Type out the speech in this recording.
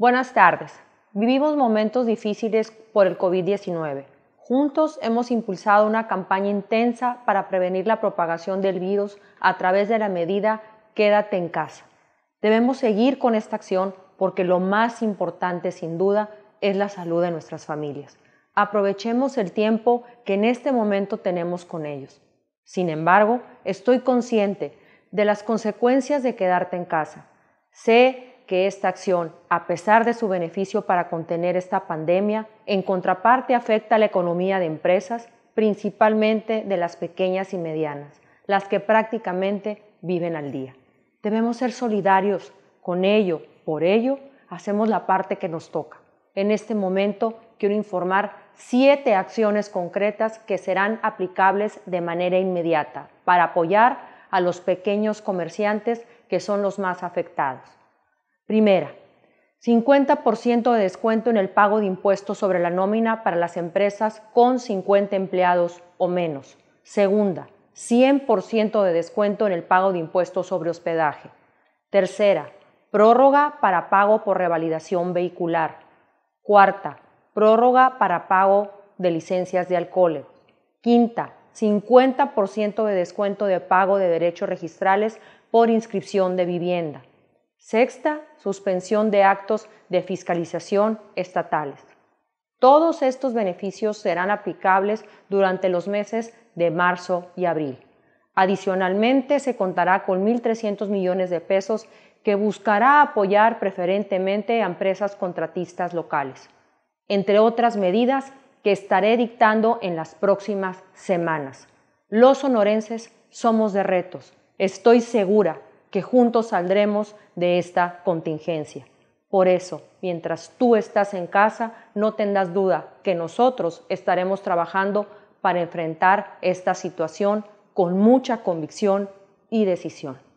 Buenas tardes. Vivimos momentos difíciles por el COVID-19. Juntos hemos impulsado una campaña intensa para prevenir la propagación del virus a través de la medida Quédate en casa. Debemos seguir con esta acción porque lo más importante sin duda es la salud de nuestras familias. Aprovechemos el tiempo que en este momento tenemos con ellos. Sin embargo, estoy consciente de las consecuencias de quedarte en casa. Sé que esta acción, a pesar de su beneficio para contener esta pandemia, en contraparte afecta a la economía de empresas, principalmente de las pequeñas y medianas, las que prácticamente viven al día. Debemos ser solidarios con ello, por ello hacemos la parte que nos toca. En este momento quiero informar siete acciones concretas que serán aplicables de manera inmediata para apoyar a los pequeños comerciantes que son los más afectados. Primera, 50% de descuento en el pago de impuestos sobre la nómina para las empresas con 50 empleados o menos. Segunda, 100% de descuento en el pago de impuestos sobre hospedaje. Tercera, prórroga para pago por revalidación vehicular. Cuarta, prórroga para pago de licencias de alcohol. Quinta, 50% de descuento de pago de derechos registrales por inscripción de vivienda. Sexta, suspensión de actos de fiscalización estatales. Todos estos beneficios serán aplicables durante los meses de marzo y abril. Adicionalmente, se contará con 1.300 millones de pesos que buscará apoyar preferentemente a empresas contratistas locales, entre otras medidas que estaré dictando en las próximas semanas. Los sonorenses somos de retos. Estoy segura que juntos saldremos de esta contingencia. Por eso, mientras tú estás en casa, no tendrás duda que nosotros estaremos trabajando para enfrentar esta situación con mucha convicción y decisión.